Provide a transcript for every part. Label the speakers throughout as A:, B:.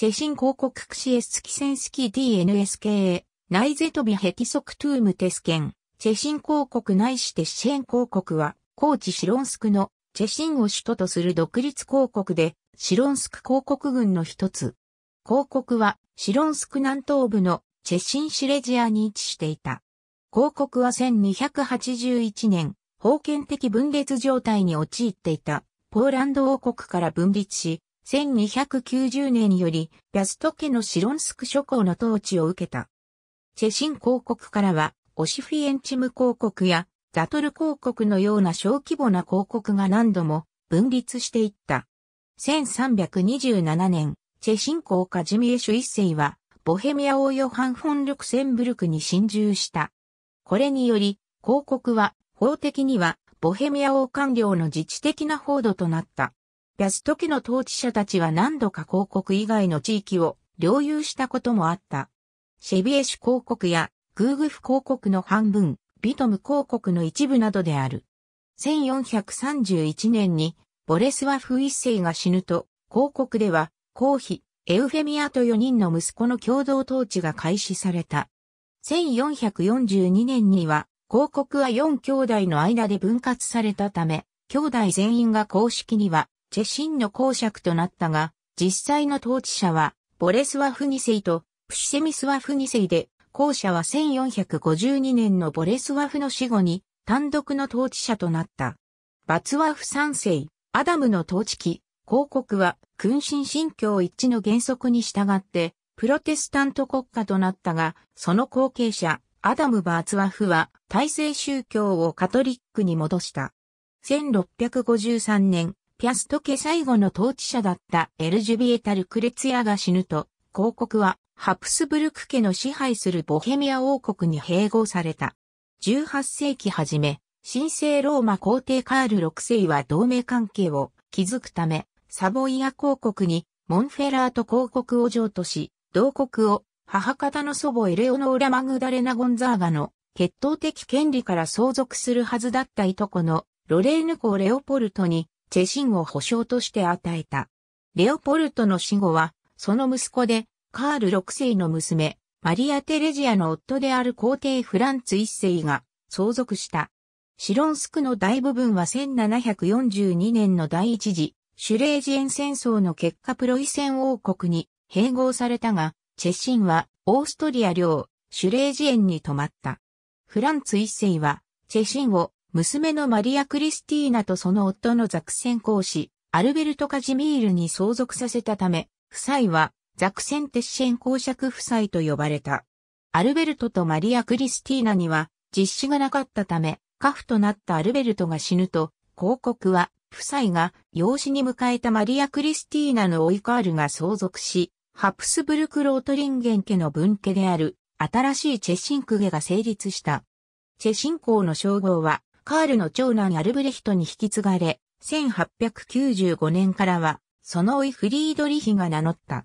A: チェシン広告クシエスキセンスキ DNSKA、内ゼトビヘティソクトゥームテスケン、チェシン広告内しテシェン広告は、高知シロンスクのチェシンを首都とする独立広告で、シロンスク広告群の一つ。広告は、シロンスク南東部のチェシンシレジアに位置していた。広告は1281年、封建的分裂状態に陥っていた、ポーランド王国から分立し、1290年より、ビャスト家のシロンスク諸侯の統治を受けた。チェシン公国からは、オシフィエンチム公国や、ザトル公国のような小規模な公国が何度も分立していった。1327年、チェシン公カジミエシュ一世は、ボヘミア王ヨハン・フォン・ルクセンブルクに侵入した。これにより、公国は、法的には、ボヘミア王官僚の自治的な報道となった。泰時の統治者たちは何度か広告以外の地域を領有したこともあった。シェビエシュ広告やグーグフ広告の半分、ビトム広告の一部などである。1431年にボレスワフ一世が死ぬと、広告では、公妃、エウフェミアと4人の息子の共同統治が開始された。1442年には、広告は4兄弟の間で分割されたため、兄弟全員が公式にはチェシンの公爵となったが、実際の統治者は、ボレスワフ2世とプシセミスワフ2世で、後者は1452年のボレスワフの死後に単独の統治者となった。バツワフ3世、アダムの統治期、広告は君臣信教一致の原則に従って、プロテスタント国家となったが、その後継者、アダム・バーツワフは、体制宗教をカトリックに戻した。1653年、ピャスト家最後の統治者だったエルジュビエタ・ルクレツヤが死ぬと、公国はハプスブルク家の支配するボヘミア王国に併合された。18世紀初め、神聖ローマ皇帝カール6世は同盟関係を築くため、サボイア公国にモンフェラート公国を譲渡し、同国を母方の祖母エレオノーラ・マグダレナ・ゴンザーガの血統的権利から相続するはずだったいとこのロレーヌ公レオポルトにチェシンを保証として与えた。レオポルトの死後は、その息子で、カール6世の娘、マリア・テレジアの夫である皇帝フランツ1世が相続した。シロンスクの大部分は1742年の第一次シュレージエン戦争の結果プロイセン王国に併合されたが、チェシンはオーストリア領シュレージエンに泊まった。フランツ1世はチェシンを娘のマリア・クリスティーナとその夫のザクセン公使、アルベルト・カジミールに相続させたため、夫妻はザクセン・テッシェン公爵夫妻と呼ばれた。アルベルトとマリア・クリスティーナには実施がなかったため、家父となったアルベルトが死ぬと、広告は夫妻が養子に迎えたマリア・クリスティーナのオイカールが相続し、ハプスブルク・ロートリンゲン家の分家である新しいチェシンクゲが成立した。チェシン公の称号はカールの長男アルブレヒトに引き継がれ、1895年からは、そのいフリードリヒが名乗った。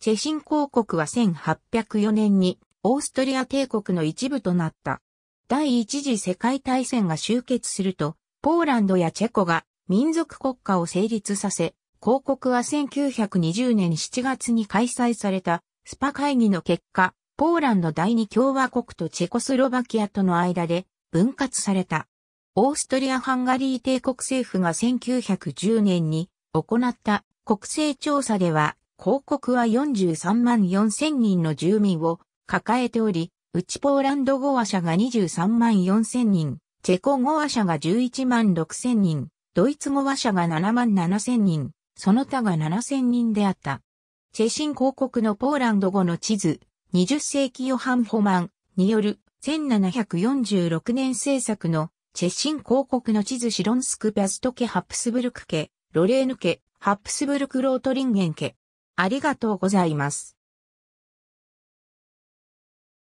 A: チェシン公国は1804年に、オーストリア帝国の一部となった。第一次世界大戦が終結すると、ポーランドやチェコが民族国家を成立させ、公国は1920年7月に開催されたスパ会議の結果、ポーランド第二共和国とチェコスロバキアとの間で分割された。オーストリア・ハンガリー帝国政府が1910年に行った国勢調査では、広告は43万4千人の住民を抱えており、うちポーランド語話者が23万4千人、チェコ語話者が11万6千人、ドイツ語話者が7万7千人、その他が7千人であった。チェシン広告のポーランド語の地図、20世紀ヨハン・ホマンによる1746年制作のチェシン公国の地図シロンスク・ピャスト家ハプスブルク家、ロレーヌ家、ハプスブルク・ロートリンゲン家。ありがとうございます。